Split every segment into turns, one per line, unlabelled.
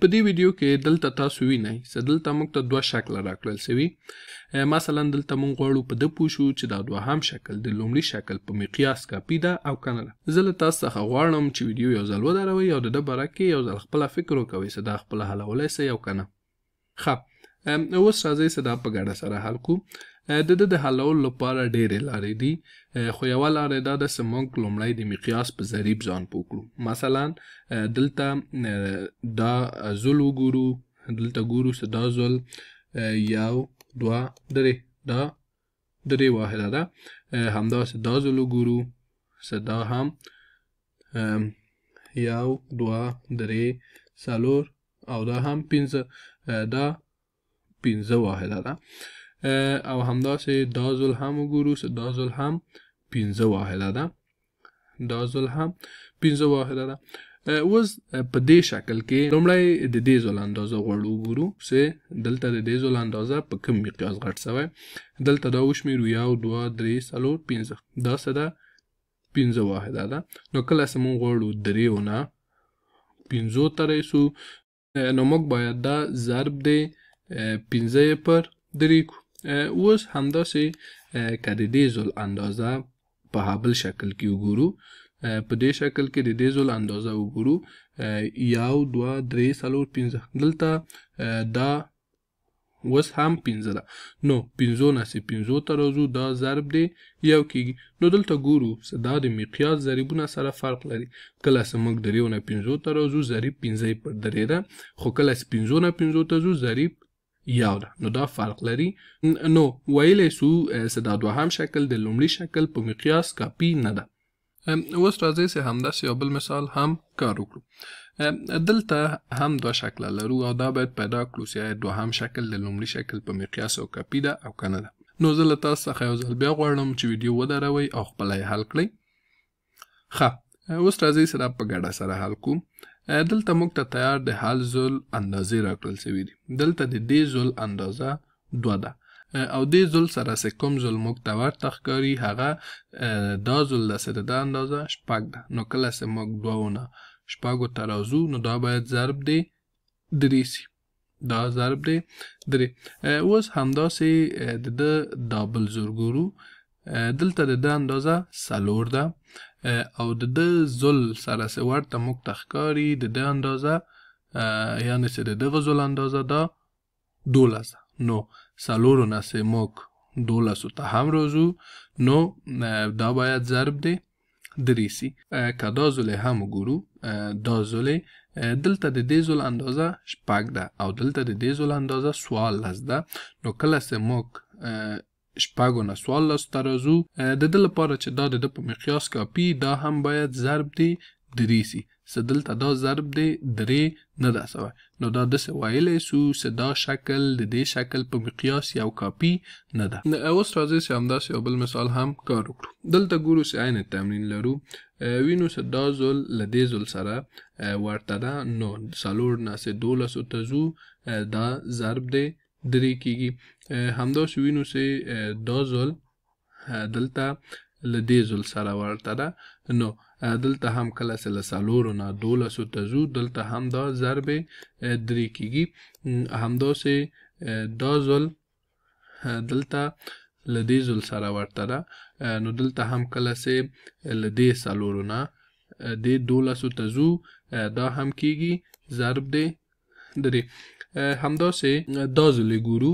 په دې ویډیو کې دلته تاسو وینئ چې دلته موږ ته دوه شکل راکړل شوي مثلا دلته موږ غواړو په د پوښو چې دا دوهم شکل د لومړي شکل په مقیاس کاپی ده او کنه ده زه له تاسو څخه غواړم چې ویډیو یو ځل ودروئ او د ده باره کې یو ځل خپله فکر وکوئ چې دا خپله حلولی سئ او کنه ښه اوس راځئ چې دا په ګډه سره حل کړو د د د حلولو لپاره ډېرې لارې دي خو یوه لاره دا ده چې موږ لومړی د مقیاس په ضریب ځان پوه کړو مثلا دلته دا زل وګورو دلته ګورو چې دا زل یو دوه درې دا درې واحده ده همداسې دا زل وګورو چې دا هم یو دوه درې څلور او دا هم پنځه دا پنځه واحده ده او همداسې دا زل هم وګورو دا زل هم پنځه واحده ده دا زل هم پنځه واحده ده اوس په دې شکل کې لومړی د دې زول اندازه غواړو وګورو چې دلته د دې زول اندازه په کوم مقیاس غټ شوی دلته دا وشمیرو یو دوه درې څلور پنځه دا څه ده پنځه واحده ده نو کله چې موږ غواړو درېو نه پنځو ته رسو نو موږ باید دا ضرب د پنځه پر درې کړو اوس همداسې که د دې زل اندازه په هابل شکل کې وګورو په دې شکل کې د دې زل اندازه وګورو یو دوه درې څلور پنځه دلته دا اوس هم پنځه ده نو پنځو نه سي پنځو ته راځو دا ضرب دی یو کیږي نو دلته ګورو څه دا د مقیاس ضریبونه سره فرق لري کله چې موږ دریو نه پنځو ته راځو ضریب پنځه پر درې ده خو کله چې پنځو نه پنځو ته ځو ضریب یار نو دا فرق لري نو ویلې سو چې دا دوهم شکل د لومړي شکل په مقیاس کافي نه ده اوس راځي چې همداسې یو بل مثال هم کار وکړو دلته هم دوه شکله لرو او دا باید پیدا کړو چې دوهم شکل د لومړي شکل په مقیاس او کاپي ده او که نه ده نو زه له تاسو څخه یو ځل بیا غواړم چې ویډیو ودروئ او خپله یې حل کړئ ښه اوس راځئ چې دا په ګډه سره حل کړو دلته موږ ته تیار د حل زل اندازې راکړل شوي دي دلته د دې زل اندازه دوه ده او دې زل سره چې کوم زل موږ ته ورته ښکاري هغه دا زل ده چې د ده اندازه شپږ ده نو کله چې موږ دوو نه شپږو ته راځو نو دا باید ضرب دی درې سي دا ضرب دی درې اوس همداسې د ده دا بل زل ګورو دلته د ده اندازه څلور ده او د د زل سره سه ورته موږ ته ښکاري د د اندازه یعنې چې د دغه زل اندازه دا دولس نو څلورو نه سه موږ دولسو ته هم روزو نو دا باید ضرب دی درې سي که دا زلې هم وګورو دا زلې دلته د دې زول اندازه شپږ ده او دلته د دې زول اندازه سوال لس ده نو کله چې موږ شپږو نه سوالس ته راځو د ده لپاره چې دا د ده په مقیاس کاپي دا هم باید ضرب دی درې سي څه دلته دا ضرب دی درې نه ده سوی نو دا داسې ویلی سو څه دا شکل د دې شکل په مقیاس یو کاپي نه ده اوس راځئ چې همداسې یو بل مثال هم کار وکړو دلته ګورو چې عین تمرین لرو وینو چې دا زول له دې زول سره ورته ده نو څلور نه سه دولسو ته ځو دا ضرب دی درې کیږي همداس وینو چې دا زل دلته له دې زل سره ورته ده نو دلته هم کله چې له څلورو نه دولسو ته ځو دلته هم دا ضربې درې کیږي همداسې دا زل دلته له دې زل سره ورته ده نو دلته هم کله چې له دې څلورو نه دې دولسو ته ځو دا هم کیږي ضرب دی درې همداسې دا ځلې ګورو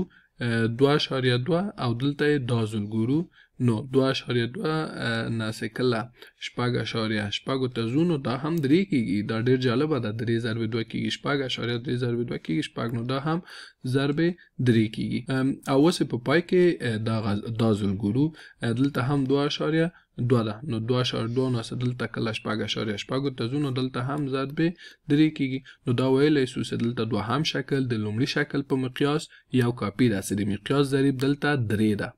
دوه اشاریه دوه او دلته یې دا ځل ګورو نو دوه اشاریه دوه ناسې کله شپږ اشاریه شپږو ته ځو نو دا هم درې کیږي دا ډېر جالبه ده درې ضربې دوه کیږي شپږ اشاریه درې ضربې دوه کیږي شپږ نو دا هم ضربې درې کیږي او اوس په پای کې دا ځل ګورو دلته هم دوه اشاریه دوه ده نو دوه اشاریه دوه نو دلته کله شپږ اشاریه شپږو ته ځو نو دلته هم ضرب بې درې کیږي نو دا ویلی سو چې دلته دوهم شکل د لومړي شکل په مقیاس یو کاپي ده چې د مقیاس ضریب دلته درې ده